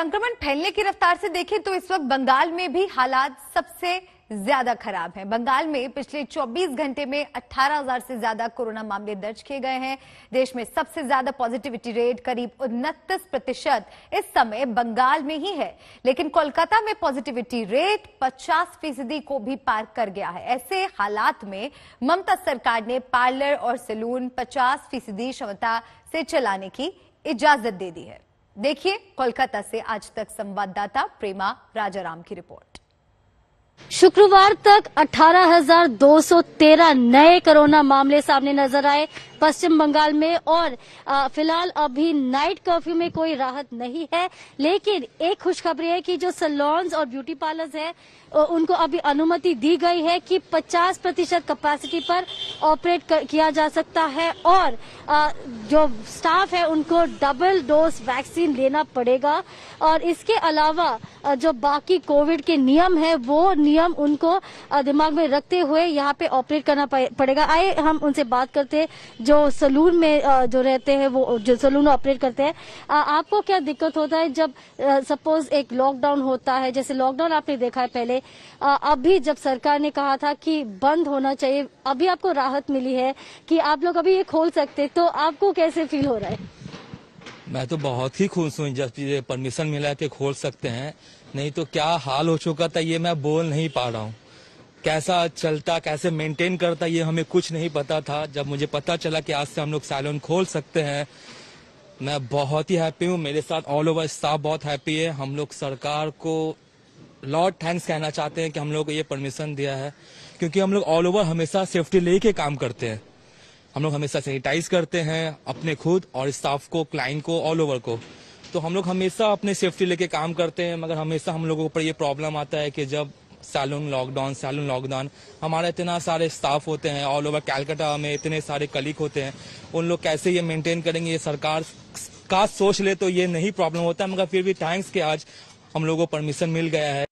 संक्रमण फैलने की रफ्तार से देखें तो इस वक्त बंगाल में भी हालात सबसे ज्यादा खराब हैं। बंगाल में पिछले 24 घंटे में 18,000 से ज्यादा कोरोना मामले दर्ज किए गए हैं देश में सबसे ज्यादा पॉजिटिविटी रेट करीब उनतीस प्रतिशत इस समय बंगाल में ही है लेकिन कोलकाता में पॉजिटिविटी रेट 50 फीसदी को भी पार कर गया है ऐसे हालात में ममता सरकार ने पार्लर और सैलून पचास फीसदी क्षमता से चलाने की इजाजत दे दी है देखिए कोलकाता से आज तक संवाददाता प्रेमा राजाराम की रिपोर्ट शुक्रवार तक 18,213 नए कोरोना मामले सामने नजर आए पश्चिम बंगाल में और फिलहाल अभी नाइट कर्फ्यू में कोई राहत नहीं है लेकिन एक खुशखबरी है कि जो सलॉन्स और ब्यूटी पार्लर्स हैं उनको अभी अनुमति दी गई है कि 50 प्रतिशत कैपेसिटी पर ऑपरेट किया जा सकता है और आ, जो स्टाफ है उनको डबल डोज वैक्सीन लेना पड़ेगा और इसके अलावा जो बाकी कोविड के नियम है वो नियम उनको दिमाग में रखते हुए यहाँ पे ऑपरेट करना पड़ेगा आए हम उनसे बात करते जो सलून में जो रहते हैं वो जो सलून ऑपरेट करते हैं आपको क्या दिक्कत होता है जब सपोज एक लॉकडाउन होता है जैसे लॉकडाउन आपने देखा है पहले अभी जब सरकार ने कहा था कि बंद होना चाहिए अभी आपको राहत राहत मिली है कि आप लोग अभी ये खोल सकते तो आपको कैसे फील हो रहा है मैं तो बहुत ही खुश हूँ जब ये परमिशन मिला के खोल सकते हैं नहीं तो क्या हाल हो चुका था ये मैं बोल नहीं पा रहा हूँ कैसा चलता कैसे मेंटेन करता ये हमें कुछ नहीं पता था जब मुझे पता चला कि आज से हम लोग सैलून खोल सकते हैं मैं बहुत ही हैप्पी हूँ मेरे साथ ऑल ओवर स्टाफ बहुत हैप्पी है हम लोग सरकार को लॉर्ड थैंक्स कहना चाहते हैं कि हम लोग को ये परमिशन दिया है क्योंकि हम लोग ऑल ओवर हमेशा सेफ्टी ले के काम करते हैं हम लोग हमेशा सैनिटाइज करते हैं अपने खुद और स्टाफ को क्लाइंट को ऑल ओवर को तो हम लोग हमेशा अपने सेफ्टी लेके काम करते हैं मगर हमेशा हम लोगों पर ये प्रॉब्लम आता है कि जब सैलून लॉकडाउन सैलून लॉकडाउन हमारा इतना सारे स्टाफ होते हैं ऑल ओवर कैलकाटा में इतने सारे कलीग होते हैं उन लोग कैसे ये मेंटेन करेंगे ये सरकार का सोच ले तो ये नहीं प्रॉब्लम होता है मगर फिर भी थैंक्स के आज हम लोगों को परमिशन मिल गया है